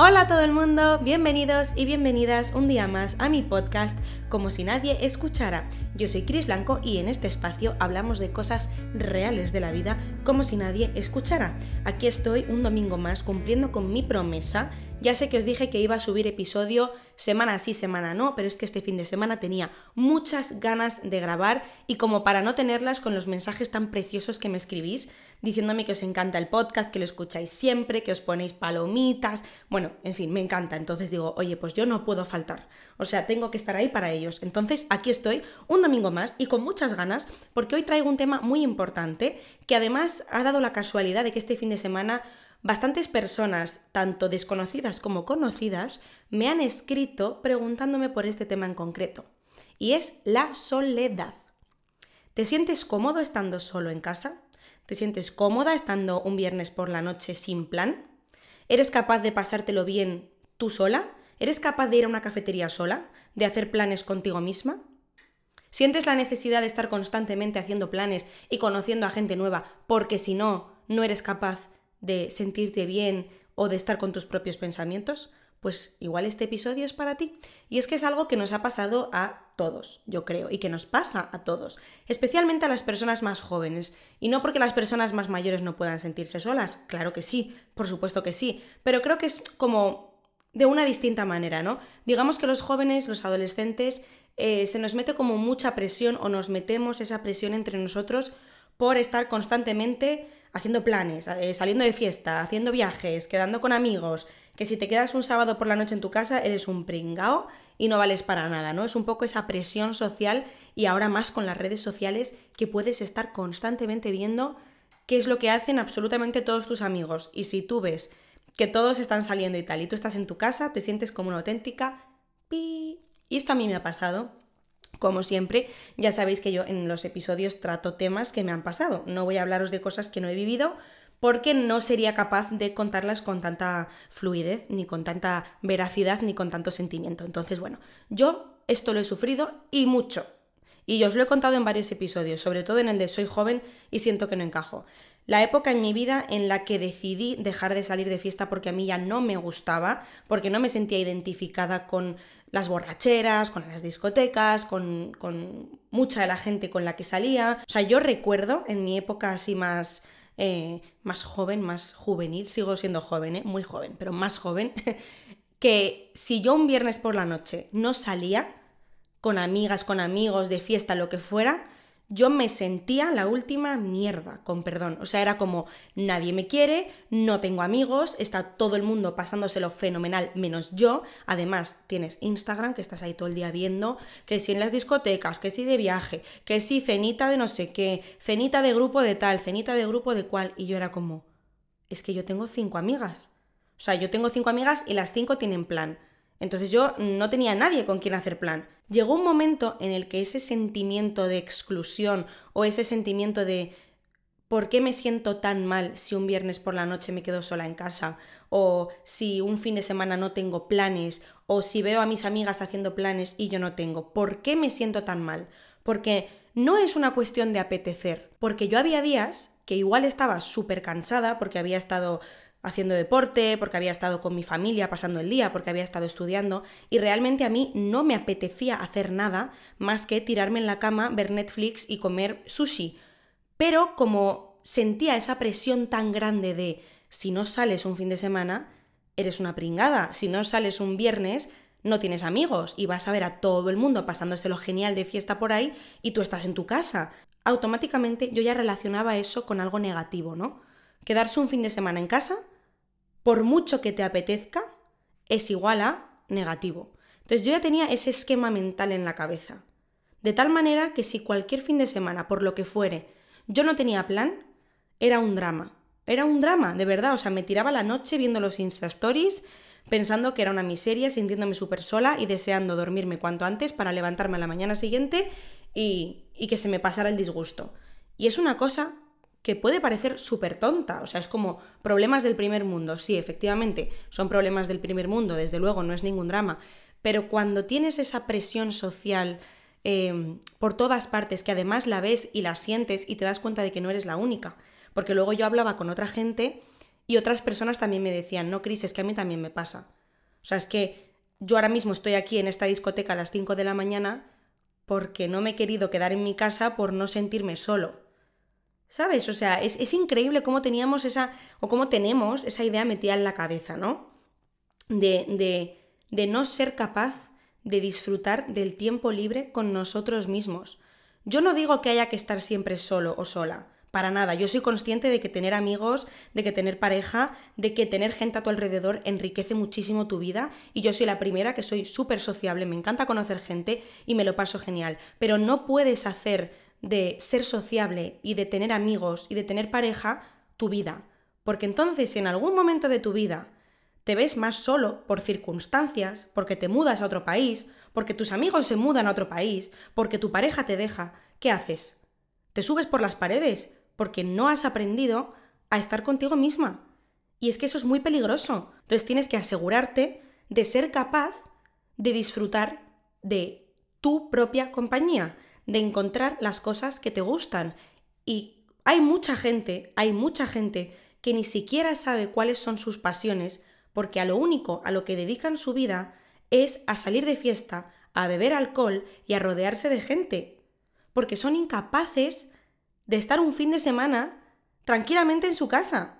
Hola a todo el mundo, bienvenidos y bienvenidas un día más a mi podcast Como si nadie escuchara. Yo soy Cris Blanco y en este espacio hablamos de cosas reales de la vida como si nadie escuchara. Aquí estoy un domingo más cumpliendo con mi promesa ya sé que os dije que iba a subir episodio semana sí, semana no, pero es que este fin de semana tenía muchas ganas de grabar y como para no tenerlas con los mensajes tan preciosos que me escribís, diciéndome que os encanta el podcast, que lo escucháis siempre, que os ponéis palomitas, bueno, en fin, me encanta. Entonces digo, oye, pues yo no puedo faltar, o sea, tengo que estar ahí para ellos. Entonces aquí estoy un domingo más y con muchas ganas, porque hoy traigo un tema muy importante que además ha dado la casualidad de que este fin de semana Bastantes personas, tanto desconocidas como conocidas, me han escrito preguntándome por este tema en concreto, y es la soledad. ¿Te sientes cómodo estando solo en casa? ¿Te sientes cómoda estando un viernes por la noche sin plan? ¿Eres capaz de pasártelo bien tú sola? ¿Eres capaz de ir a una cafetería sola? ¿De hacer planes contigo misma? ¿Sientes la necesidad de estar constantemente haciendo planes y conociendo a gente nueva porque si no, no eres capaz de sentirte bien o de estar con tus propios pensamientos, pues igual este episodio es para ti. Y es que es algo que nos ha pasado a todos, yo creo, y que nos pasa a todos, especialmente a las personas más jóvenes. Y no porque las personas más mayores no puedan sentirse solas, claro que sí, por supuesto que sí, pero creo que es como de una distinta manera, ¿no? Digamos que los jóvenes, los adolescentes, eh, se nos mete como mucha presión o nos metemos esa presión entre nosotros por estar constantemente haciendo planes, eh, saliendo de fiesta, haciendo viajes, quedando con amigos, que si te quedas un sábado por la noche en tu casa eres un pringao y no vales para nada, ¿no? Es un poco esa presión social y ahora más con las redes sociales que puedes estar constantemente viendo qué es lo que hacen absolutamente todos tus amigos. Y si tú ves que todos están saliendo y tal, y tú estás en tu casa, te sientes como una auténtica pi. Y esto a mí me ha pasado. Como siempre, ya sabéis que yo en los episodios trato temas que me han pasado. No voy a hablaros de cosas que no he vivido porque no sería capaz de contarlas con tanta fluidez, ni con tanta veracidad, ni con tanto sentimiento. Entonces, bueno, yo esto lo he sufrido y mucho. Y os lo he contado en varios episodios, sobre todo en el de Soy joven y siento que no encajo. La época en mi vida en la que decidí dejar de salir de fiesta porque a mí ya no me gustaba, porque no me sentía identificada con las borracheras, con las discotecas, con, con mucha de la gente con la que salía. O sea, yo recuerdo en mi época así más eh, más joven, más juvenil, sigo siendo joven, ¿eh? muy joven, pero más joven, que si yo un viernes por la noche no salía con amigas, con amigos, de fiesta, lo que fuera, yo me sentía la última mierda, con perdón. O sea, era como, nadie me quiere, no tengo amigos, está todo el mundo pasándoselo fenomenal menos yo. Además, tienes Instagram, que estás ahí todo el día viendo, que si en las discotecas, que si de viaje, que si cenita de no sé qué, cenita de grupo de tal, cenita de grupo de cual. Y yo era como, es que yo tengo cinco amigas. O sea, yo tengo cinco amigas y las cinco tienen plan. Entonces yo no tenía nadie con quien hacer plan. Llegó un momento en el que ese sentimiento de exclusión o ese sentimiento de ¿por qué me siento tan mal si un viernes por la noche me quedo sola en casa? O si un fin de semana no tengo planes, o si veo a mis amigas haciendo planes y yo no tengo. ¿Por qué me siento tan mal? Porque no es una cuestión de apetecer, porque yo había días que igual estaba súper cansada porque había estado haciendo deporte, porque había estado con mi familia pasando el día, porque había estado estudiando, y realmente a mí no me apetecía hacer nada más que tirarme en la cama, ver Netflix y comer sushi. Pero como sentía esa presión tan grande de si no sales un fin de semana, eres una pringada, si no sales un viernes, no tienes amigos y vas a ver a todo el mundo pasándose lo genial de fiesta por ahí y tú estás en tu casa. Automáticamente yo ya relacionaba eso con algo negativo, ¿no? quedarse un fin de semana en casa, por mucho que te apetezca, es igual a negativo. Entonces yo ya tenía ese esquema mental en la cabeza. De tal manera que si cualquier fin de semana, por lo que fuere, yo no tenía plan, era un drama. Era un drama, de verdad. O sea, me tiraba la noche viendo los Insta Stories, pensando que era una miseria, sintiéndome súper sola y deseando dormirme cuanto antes para levantarme a la mañana siguiente y, y que se me pasara el disgusto. Y es una cosa que puede parecer súper tonta, o sea, es como problemas del primer mundo, sí, efectivamente, son problemas del primer mundo, desde luego, no es ningún drama, pero cuando tienes esa presión social eh, por todas partes, que además la ves y la sientes y te das cuenta de que no eres la única, porque luego yo hablaba con otra gente y otras personas también me decían, no, Cris, es que a mí también me pasa. O sea, es que yo ahora mismo estoy aquí en esta discoteca a las 5 de la mañana porque no me he querido quedar en mi casa por no sentirme solo ¿Sabes? O sea, es, increíble cómo teníamos esa, o cómo tenemos esa idea metida en la cabeza, ¿no? De, de, de no ser capaz de disfrutar del tiempo libre con nosotros mismos. Yo no digo que haya que estar siempre solo o sola, para nada. Yo soy consciente de que tener amigos, de que tener pareja, de que tener gente a tu alrededor enriquece muchísimo tu vida y yo soy la primera que soy súper sociable, me encanta conocer gente y me lo paso genial. Pero no puedes hacer de ser sociable y de tener amigos y de tener pareja tu vida. Porque entonces si en algún momento de tu vida te ves más solo por circunstancias, porque te mudas a otro país, porque tus amigos se mudan a otro país, porque tu pareja te deja, ¿qué haces? Te subes por las paredes porque no has aprendido a estar contigo misma. Y es que eso es muy peligroso. Entonces tienes que asegurarte de ser capaz de disfrutar de tu propia compañía de encontrar las cosas que te gustan. Y hay mucha gente, hay mucha gente que ni siquiera sabe cuáles son sus pasiones, porque a lo único a lo que dedican su vida es a salir de fiesta, a beber alcohol y a rodearse de gente, porque son incapaces de estar un fin de semana tranquilamente en su casa.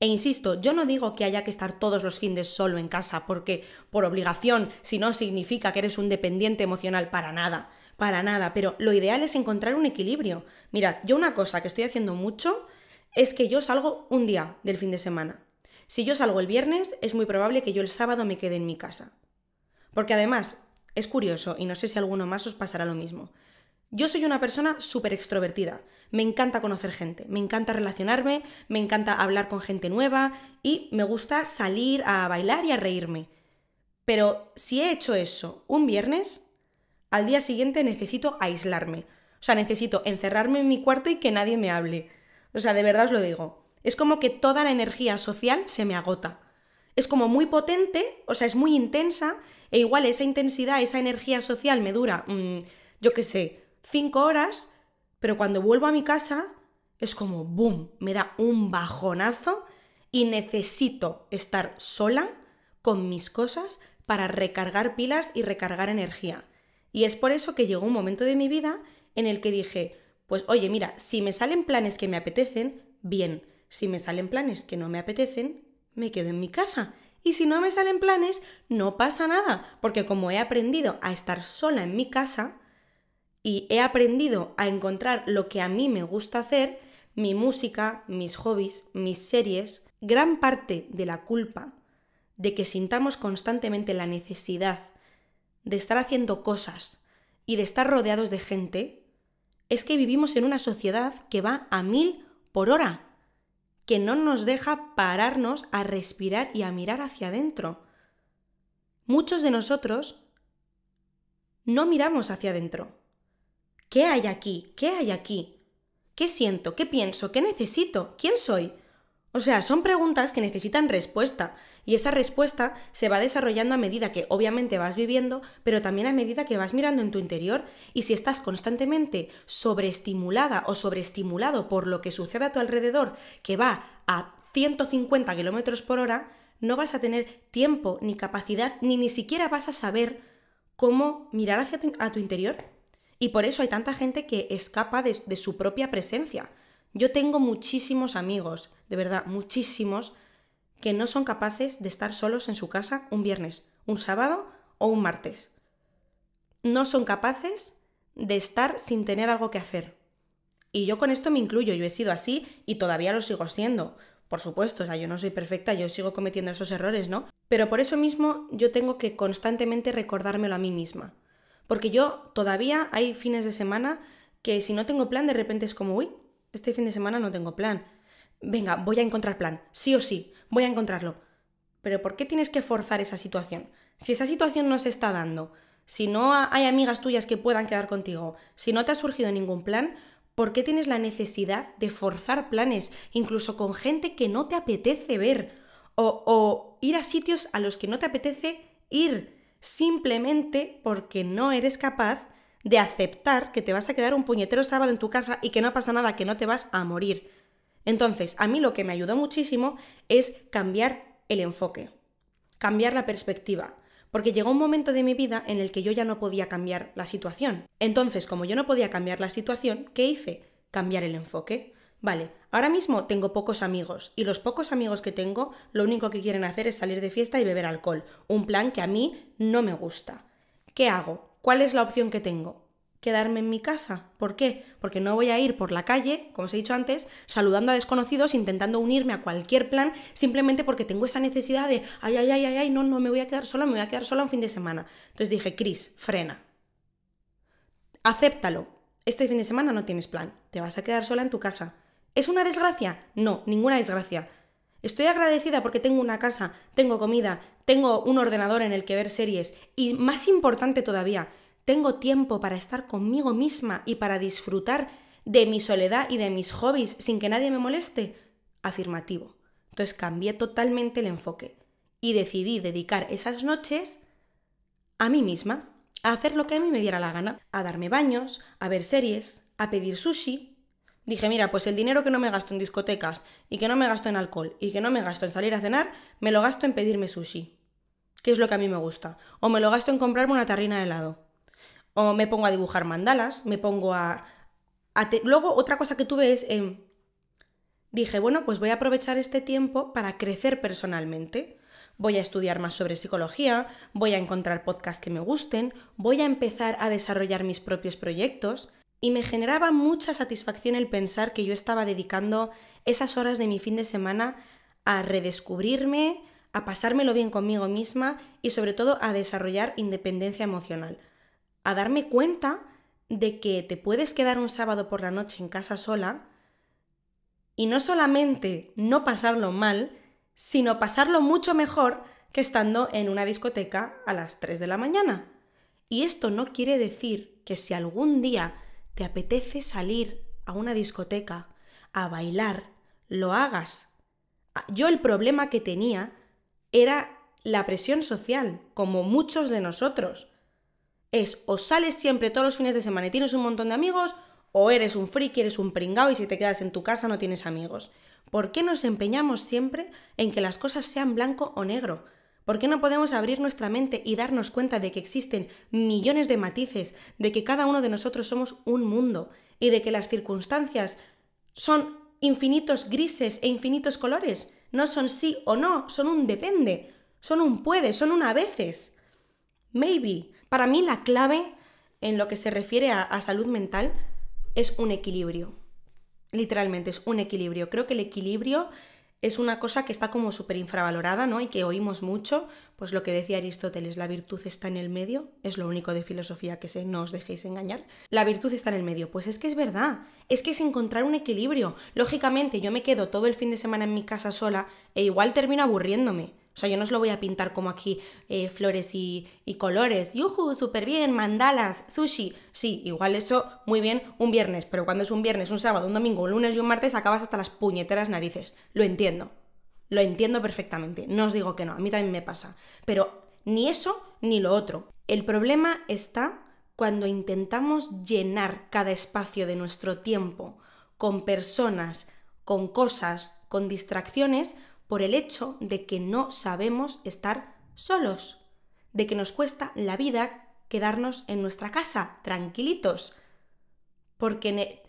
E insisto, yo no digo que haya que estar todos los fines solo en casa, porque por obligación, si no significa que eres un dependiente emocional para nada para nada, pero lo ideal es encontrar un equilibrio. Mirad, yo una cosa que estoy haciendo mucho es que yo salgo un día del fin de semana. Si yo salgo el viernes, es muy probable que yo el sábado me quede en mi casa. Porque además, es curioso, y no sé si alguno más os pasará lo mismo. Yo soy una persona súper extrovertida. Me encanta conocer gente, me encanta relacionarme, me encanta hablar con gente nueva y me gusta salir a bailar y a reírme. Pero si he hecho eso un viernes, al día siguiente necesito aislarme. O sea, necesito encerrarme en mi cuarto y que nadie me hable. O sea, de verdad os lo digo. Es como que toda la energía social se me agota. Es como muy potente, o sea, es muy intensa, e igual esa intensidad, esa energía social me dura, mm, yo qué sé, cinco horas, pero cuando vuelvo a mi casa es como, ¡boom!, me da un bajonazo y necesito estar sola con mis cosas para recargar pilas y recargar energía. Y es por eso que llegó un momento de mi vida en el que dije, pues oye, mira, si me salen planes que me apetecen, bien. Si me salen planes que no me apetecen, me quedo en mi casa. Y si no me salen planes, no pasa nada, porque como he aprendido a estar sola en mi casa y he aprendido a encontrar lo que a mí me gusta hacer, mi música, mis hobbies, mis series, gran parte de la culpa de que sintamos constantemente la necesidad de estar haciendo cosas y de estar rodeados de gente, es que vivimos en una sociedad que va a mil por hora, que no nos deja pararnos a respirar y a mirar hacia adentro. Muchos de nosotros no miramos hacia adentro. ¿Qué hay aquí? ¿Qué hay aquí? ¿Qué siento? ¿Qué pienso? ¿Qué necesito? ¿Quién soy? O sea, son preguntas que necesitan respuesta y esa respuesta se va desarrollando a medida que obviamente vas viviendo, pero también a medida que vas mirando en tu interior y si estás constantemente sobreestimulada o sobreestimulado por lo que sucede a tu alrededor, que va a 150 km por hora, no vas a tener tiempo ni capacidad ni ni siquiera vas a saber cómo mirar hacia tu, a tu interior. Y por eso hay tanta gente que escapa de su propia presencia yo tengo muchísimos amigos, de verdad, muchísimos, que no son capaces de estar solos en su casa un viernes, un sábado o un martes. No son capaces de estar sin tener algo que hacer. Y yo con esto me incluyo, yo he sido así y todavía lo sigo siendo. Por supuesto, o sea, yo no soy perfecta, yo sigo cometiendo esos errores, ¿no? Pero por eso mismo yo tengo que constantemente recordármelo a mí misma. Porque yo todavía hay fines de semana que si no tengo plan de repente es como, uy, este fin de semana no tengo plan. Venga, voy a encontrar plan, sí o sí, voy a encontrarlo. Pero ¿por qué tienes que forzar esa situación? Si esa situación no se está dando, si no hay amigas tuyas que puedan quedar contigo, si no te ha surgido ningún plan, ¿por qué tienes la necesidad de forzar planes, incluso con gente que no te apetece ver? O, o ir a sitios a los que no te apetece ir, simplemente porque no eres capaz de aceptar que te vas a quedar un puñetero sábado en tu casa y que no pasa nada, que no te vas a morir. Entonces, a mí lo que me ayudó muchísimo es cambiar el enfoque, cambiar la perspectiva, porque llegó un momento de mi vida en el que yo ya no podía cambiar la situación. Entonces, como yo no podía cambiar la situación, ¿qué hice? Cambiar el enfoque. Vale, ahora mismo tengo pocos amigos y los pocos amigos que tengo lo único que quieren hacer es salir de fiesta y beber alcohol, un plan que a mí no me gusta. ¿Qué hago? ¿cuál es la opción que tengo? Quedarme en mi casa. ¿Por qué? Porque no voy a ir por la calle, como os he dicho antes, saludando a desconocidos, intentando unirme a cualquier plan, simplemente porque tengo esa necesidad de, ay, ay, ay, ay, ay, no, no me voy a quedar sola, me voy a quedar sola un fin de semana. Entonces dije, Cris, frena. Acéptalo. Este fin de semana no tienes plan. Te vas a quedar sola en tu casa. ¿Es una desgracia? No, ninguna desgracia Estoy agradecida porque tengo una casa, tengo comida, tengo un ordenador en el que ver series y, más importante todavía, tengo tiempo para estar conmigo misma y para disfrutar de mi soledad y de mis hobbies sin que nadie me moleste. Afirmativo. Entonces cambié totalmente el enfoque y decidí dedicar esas noches a mí misma, a hacer lo que a mí me diera la gana, a darme baños, a ver series, a pedir sushi, Dije, mira, pues el dinero que no me gasto en discotecas y que no me gasto en alcohol y que no me gasto en salir a cenar, me lo gasto en pedirme sushi, que es lo que a mí me gusta. O me lo gasto en comprarme una tarrina de helado. O me pongo a dibujar mandalas, me pongo a... Luego otra cosa que tuve es... en... Em, dije, bueno, pues voy a aprovechar este tiempo para crecer personalmente. Voy a estudiar más sobre psicología, voy a encontrar podcasts que me gusten, voy a empezar a desarrollar mis propios proyectos y me generaba mucha satisfacción el pensar que yo estaba dedicando esas horas de mi fin de semana a redescubrirme, a pasármelo bien conmigo misma y sobre todo a desarrollar independencia emocional, a darme cuenta de que te puedes quedar un sábado por la noche en casa sola y no solamente no pasarlo mal, sino pasarlo mucho mejor que estando en una discoteca a las 3 de la mañana. Y esto no quiere decir que si algún día te apetece salir a una discoteca a bailar, lo hagas. Ah, yo el problema que tenía era la presión social, como muchos de nosotros. Es o sales siempre todos los fines de semana y tienes un montón de amigos, o eres un friki, eres un pringao y si te quedas en tu casa no tienes amigos. ¿Por qué nos empeñamos siempre en que las cosas sean blanco o negro? ¿Por qué no podemos abrir nuestra mente y darnos cuenta de que existen millones de matices, de que cada uno de nosotros somos un mundo y de que las circunstancias son infinitos grises e infinitos colores? No son sí o no, son un depende, son un puede, son un a veces. Maybe. Para mí la clave en lo que se refiere a, a salud mental es un equilibrio. Literalmente, es un equilibrio. Creo que el equilibrio es una cosa que está como súper infravalorada, ¿no? Y que oímos mucho, pues lo que decía Aristóteles, la virtud está en el medio, es lo único de filosofía que sé, no os dejéis engañar. La virtud está en el medio, pues es que es verdad, es que es encontrar un equilibrio. Lógicamente, yo me quedo todo el fin de semana en mi casa sola e igual termino aburriéndome. O sea, yo no os lo voy a pintar como aquí eh, flores y, colores. ¡Yuju! ¡Súper bien! Mandalas, sushi. Sí, igual eso muy bien un viernes, pero cuando es un viernes, un sábado, un domingo, un lunes y un martes, acabas hasta las puñeteras narices. Lo entiendo. Lo entiendo perfectamente. No os digo que no, a mí también me pasa. Pero ni eso ni lo otro. El problema está cuando intentamos llenar cada espacio de nuestro tiempo con personas, con cosas, con distracciones, por el hecho de que no sabemos estar solos, de que nos cuesta la vida quedarnos en nuestra casa, tranquilitos, porque e,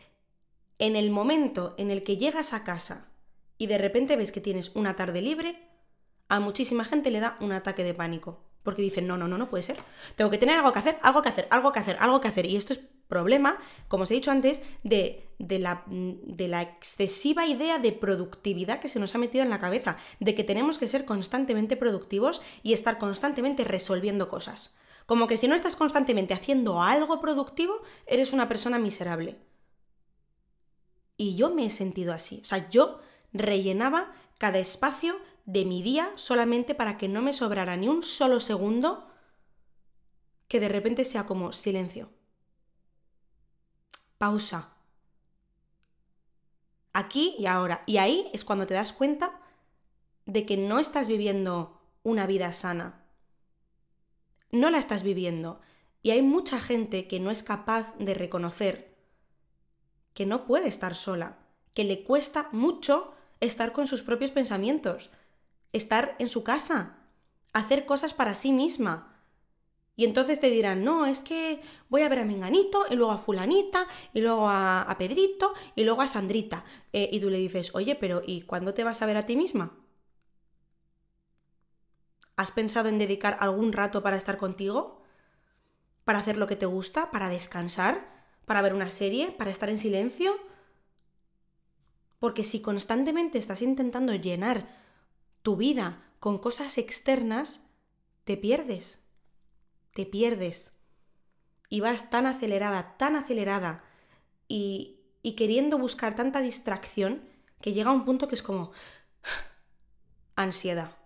en el momento en el que llegas a casa y de repente ves que tienes una tarde libre, a muchísima gente le da un ataque de pánico, porque dicen, no, no, no, no puede ser, tengo que tener algo que hacer, algo que hacer, algo que hacer, algo que hacer, y esto es problema, como os he dicho antes, de, la, de, la, excesiva idea de productividad que se nos ha metido en la cabeza, de que tenemos que ser constantemente productivos y estar constantemente resolviendo cosas. Como que si no estás constantemente haciendo algo productivo, eres una persona miserable. Y yo me he sentido así. O sea, yo rellenaba cada espacio de mi día solamente para que no me sobrara ni un solo segundo que de repente sea como silencio pausa. Aquí y ahora. Y ahí es cuando te das cuenta de que no estás viviendo una vida sana. No la estás viviendo. Y hay mucha gente que no es capaz de reconocer que no puede estar sola, que le cuesta mucho estar con sus propios pensamientos, estar en su casa, hacer cosas para sí misma, y entonces te dirán, no, es que voy a ver a Menganito, y luego a Fulanita, y luego a, Pedrito, y luego a Sandrita. Eh, y tú le dices, oye, pero ¿y cuándo te vas a ver a ti misma? ¿Has pensado en dedicar algún rato para estar contigo? ¿Para hacer lo que te gusta? ¿Para descansar? ¿Para ver una serie? ¿Para estar en silencio? Porque si constantemente estás intentando llenar tu vida con cosas externas, te pierdes te pierdes y vas tan acelerada, tan acelerada y, y queriendo buscar tanta distracción que llega a un punto que es como ansiedad.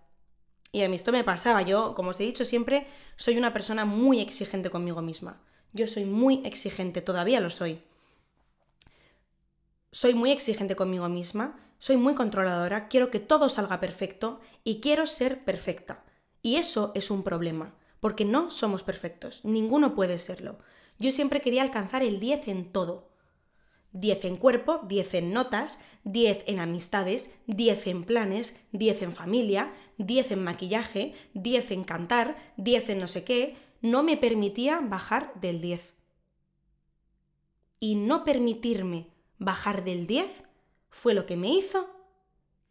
Y a mí esto me pasaba. Yo, como os he dicho siempre, soy una persona muy exigente conmigo misma. Yo soy muy exigente, todavía lo soy. Soy muy exigente conmigo misma, soy muy controladora, quiero que todo salga perfecto y quiero ser perfecta. Y eso es un problema porque no somos perfectos, ninguno puede serlo. Yo siempre quería alcanzar el 10 en todo. 10 en cuerpo, 10 en notas, 10 en amistades, 10 en planes, 10 en familia, 10 en maquillaje, 10 en cantar, 10 en no sé qué, no me permitía bajar del 10. Y no permitirme bajar del 10 fue lo que me hizo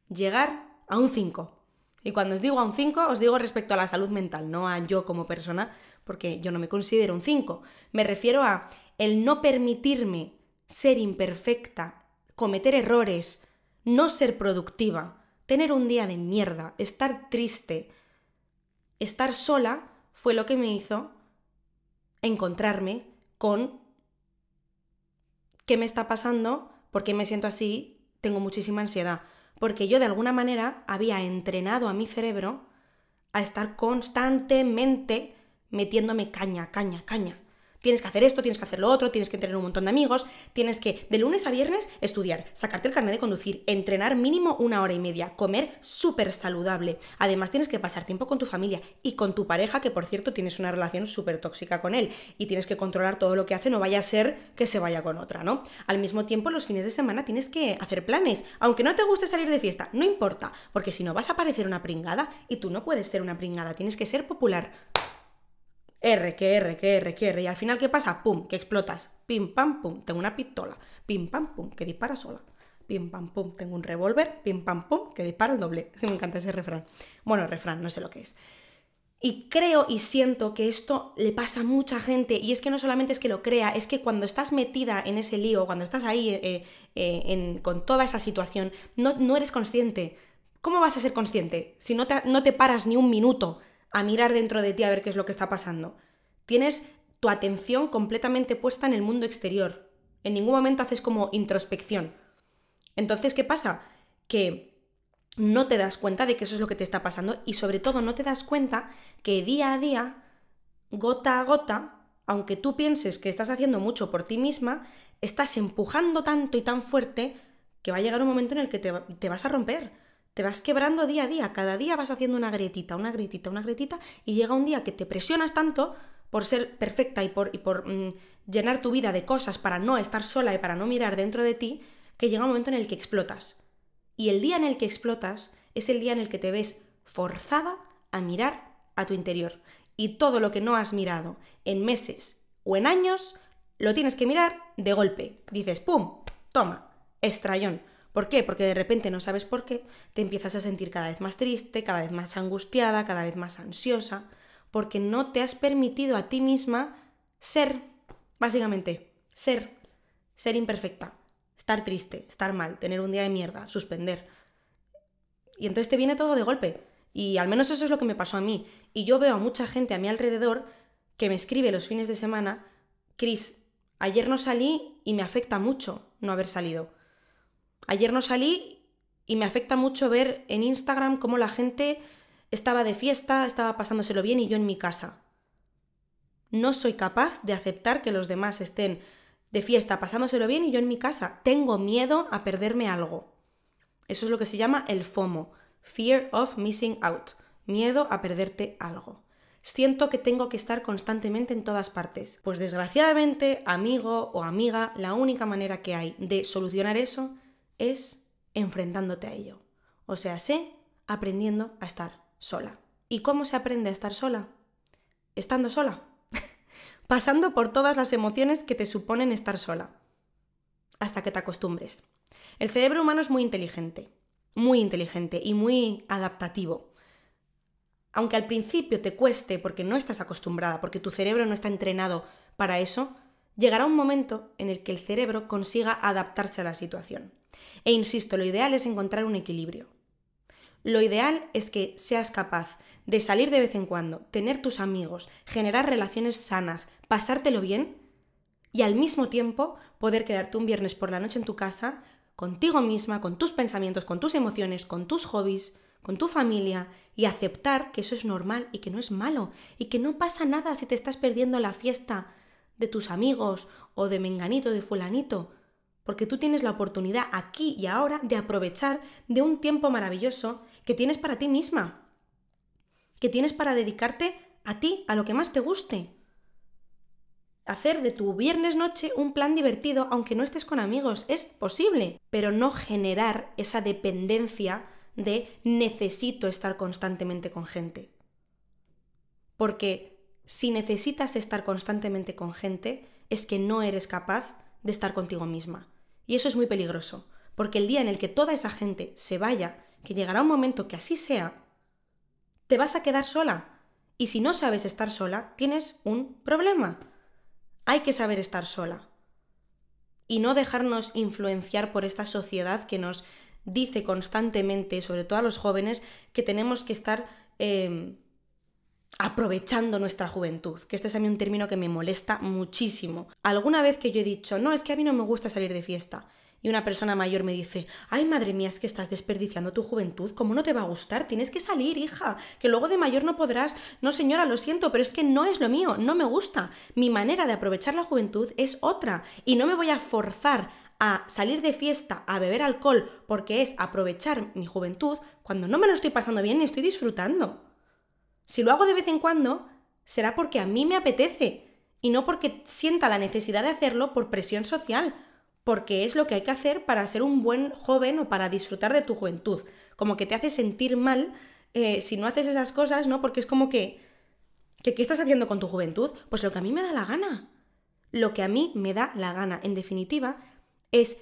llegar a un 5. Y cuando os digo a un 5, os digo respecto a la salud mental, no a yo como persona, porque yo no me considero un 5. Me refiero a el no permitirme ser imperfecta, cometer errores, no ser productiva, tener un día de mierda, estar triste. Estar sola fue lo que me hizo encontrarme con qué me está pasando, por qué me siento así, tengo muchísima ansiedad porque yo de alguna manera había entrenado a mi cerebro a estar constantemente metiéndome caña, caña, caña tienes que hacer esto, tienes que hacer lo otro, tienes que tener un montón de amigos, tienes que de lunes a viernes estudiar, sacarte el carnet de conducir, entrenar mínimo una hora y media, comer súper saludable. Además tienes que pasar tiempo con tu familia y con tu pareja, que por cierto tienes una relación súper tóxica con él y tienes que controlar todo lo que hace, no vaya a ser que se vaya con otra, ¿no? Al mismo tiempo, los fines de semana tienes que hacer planes, aunque no te guste salir de fiesta, no importa, porque si no vas a parecer una pringada y tú no puedes ser una pringada, tienes que ser popular. R, que R, que R, que R. Y al final, ¿qué pasa? ¡Pum! Que explotas. Pim, pam, pum. Tengo una pistola. Pim, pam, pum. Que dispara sola. Pim, pam, pum. Tengo un revólver. Pim, pam, pum. Que dispara el doble. Me encanta ese refrán. Bueno, refrán, no sé lo que es. Y creo y siento que esto le pasa a mucha gente. Y es que no solamente es que lo crea, es que cuando estás metida en ese lío, cuando estás ahí eh, eh, eh, con toda esa situación, no, no, eres consciente. ¿Cómo vas a ser consciente si no te, no te paras ni un minuto a mirar dentro de ti a ver qué es lo que está pasando. Tienes tu atención completamente puesta en el mundo exterior. En ningún momento haces como introspección. Entonces, ¿qué pasa? Que no te das cuenta de que eso es lo que te está pasando y sobre todo no te das cuenta que día a día, gota a gota, aunque tú pienses que estás haciendo mucho por ti misma, estás empujando tanto y tan fuerte que va a llegar un momento en el que te, te vas a romper te vas quebrando día a día, cada día vas haciendo una grietita, una grietita, una grietita, y llega un día que te presionas tanto por ser perfecta y por, mm, llenar tu vida de cosas para no estar sola y para no mirar dentro de ti, que llega un momento en el que explotas. Y el día en el que explotas es el día en el que te ves forzada a mirar a tu interior. Y todo lo que no has mirado en meses o en años, lo tienes que mirar de golpe. Dices, ¡pum! Toma, estrayón ¿Por qué? Porque de repente no sabes por qué, te empiezas a sentir cada vez más triste, cada vez más angustiada, cada vez más ansiosa, porque no te has permitido a ti misma ser, básicamente, ser, ser imperfecta, estar triste, estar mal, tener un día de mierda, suspender. Y entonces te viene todo de golpe. Y al menos eso es lo que me pasó a mí. Y yo veo a mucha gente a mi alrededor que me escribe los fines de semana, Cris, ayer no salí y me afecta mucho no haber salido. Ayer no salí y me afecta mucho ver en Instagram cómo la gente estaba de fiesta, estaba pasándoselo bien y yo en mi casa. No soy capaz de aceptar que los demás estén de fiesta pasándoselo bien y yo en mi casa. Tengo miedo a perderme algo. Eso es lo que se llama el FOMO, Fear of Missing Out, miedo a perderte algo. Siento que tengo que estar constantemente en todas partes. Pues desgraciadamente, amigo o amiga, la única manera que hay de solucionar eso es enfrentándote a ello. O sea, sé aprendiendo a estar sola. ¿Y cómo se aprende a estar sola? Estando sola. Pasando por todas las emociones que te suponen estar sola. Hasta que te acostumbres. El cerebro humano es muy inteligente. Muy inteligente y muy adaptativo. Aunque al principio te cueste porque no estás acostumbrada, porque tu cerebro no está entrenado para eso, llegará un momento en el que el cerebro consiga adaptarse a la situación. E insisto, lo ideal es encontrar un equilibrio. Lo ideal es que seas capaz de salir de vez en cuando, tener tus amigos, generar relaciones sanas, pasártelo bien y al mismo tiempo poder quedarte un viernes por la noche en tu casa contigo misma, con tus pensamientos, con tus emociones, con tus hobbies, con tu familia y aceptar que eso es normal y que no es malo y que no pasa nada si te estás perdiendo la fiesta de tus amigos o de menganito, de fulanito, porque tú tienes la oportunidad aquí y ahora de aprovechar de un tiempo maravilloso que tienes para ti misma, que tienes para dedicarte a ti, a lo que más te guste. Hacer de tu viernes noche un plan divertido aunque no estés con amigos es posible, pero no generar esa dependencia de necesito estar constantemente con gente. Porque si necesitas estar constantemente con gente, es que no eres capaz de estar contigo misma. Y eso es muy peligroso, porque el día en el que toda esa gente se vaya, que llegará un momento que así sea, te vas a quedar sola. Y si no sabes estar sola, tienes un problema. Hay que saber estar sola. Y no dejarnos influenciar por esta sociedad que nos dice constantemente, sobre todo a los jóvenes, que tenemos que estar eh, aprovechando nuestra juventud, que este es a mí un término que me molesta muchísimo. Alguna vez que yo he dicho, no, es que a mí no me gusta salir de fiesta, y una persona mayor me dice, ay madre mía, es que estás desperdiciando tu juventud, ¿cómo no te va a gustar? Tienes que salir, hija, que luego de mayor no podrás. No señora, lo siento, pero es que no es lo mío, no me gusta. Mi manera de aprovechar la juventud es otra, y no me voy a forzar a salir de fiesta, a beber alcohol, porque es aprovechar mi juventud cuando no me lo estoy pasando bien ni estoy disfrutando. Si lo hago de vez en cuando, será porque a mí me apetece y no porque sienta la necesidad de hacerlo por presión social, porque es lo que hay que hacer para ser un buen joven o para disfrutar de tu juventud. Como que te hace sentir mal eh, si no haces esas cosas, ¿no? Porque es como que, que, ¿qué estás haciendo con tu juventud? Pues lo que a mí me da la gana. Lo que a mí me da la gana, en definitiva, es,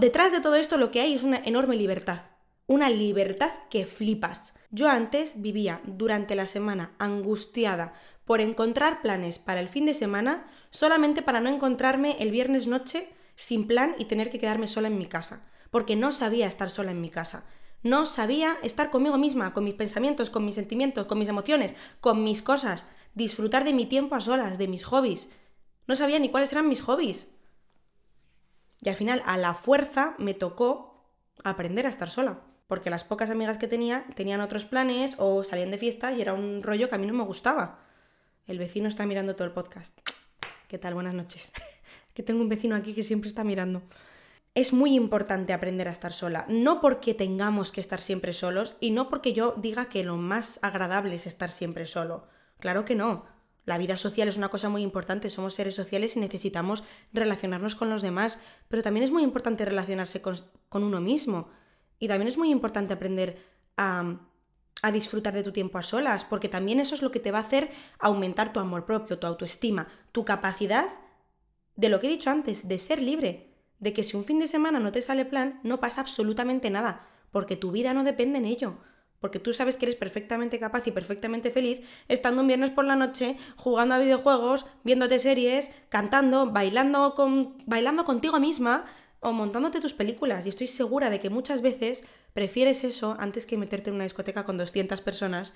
detrás de todo esto lo que hay es una enorme libertad una libertad que flipas. Yo antes vivía durante la semana angustiada por encontrar planes para el fin de semana solamente para no encontrarme el viernes noche sin plan y tener que quedarme sola en mi casa, porque no sabía estar sola en mi casa. No sabía estar conmigo misma, con mis pensamientos, con mis sentimientos, con mis emociones, con mis cosas, disfrutar de mi tiempo a solas, de mis hobbies. No sabía ni cuáles eran mis hobbies. Y al final, a la fuerza, me tocó aprender a estar sola porque las pocas amigas que tenía tenían otros planes o salían de fiesta y era un rollo que a mí no me gustaba. El vecino está mirando todo el podcast. ¿Qué tal? Buenas noches. que tengo un vecino aquí que siempre está mirando. Es muy importante aprender a estar sola, no porque tengamos que estar siempre solos y no porque yo diga que lo más agradable es estar siempre solo. Claro que no. La vida social es una cosa muy importante, somos seres sociales y necesitamos relacionarnos con los demás, pero también es muy importante relacionarse con, con uno mismo y también es muy importante aprender a, disfrutar de tu tiempo a solas, porque también eso es lo que te va a hacer aumentar tu amor propio, tu autoestima, tu capacidad de lo que he dicho antes, de ser libre, de que si un fin de semana no te sale plan, no pasa absolutamente nada, porque tu vida no depende en ello porque tú sabes que eres perfectamente capaz y perfectamente feliz estando un viernes por la noche jugando a videojuegos, viéndote series, cantando, bailando con bailando contigo misma o montándote tus películas. Y estoy segura de que muchas veces prefieres eso antes que meterte en una discoteca con 200 personas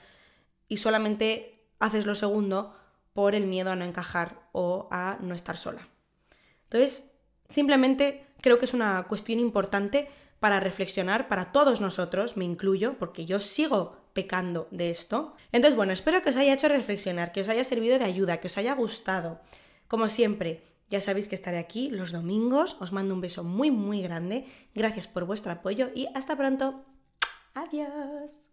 y solamente haces lo segundo por el miedo a no encajar o a no estar sola. Entonces, simplemente creo que es una cuestión importante para reflexionar para todos nosotros, me incluyo, porque yo sigo pecando de esto. Entonces, bueno, espero que os haya hecho reflexionar, que os haya servido de ayuda, que os haya gustado. Como siempre, ya sabéis que estaré aquí los domingos. Os mando un beso muy, muy grande. Gracias por vuestro apoyo y hasta pronto. Adiós.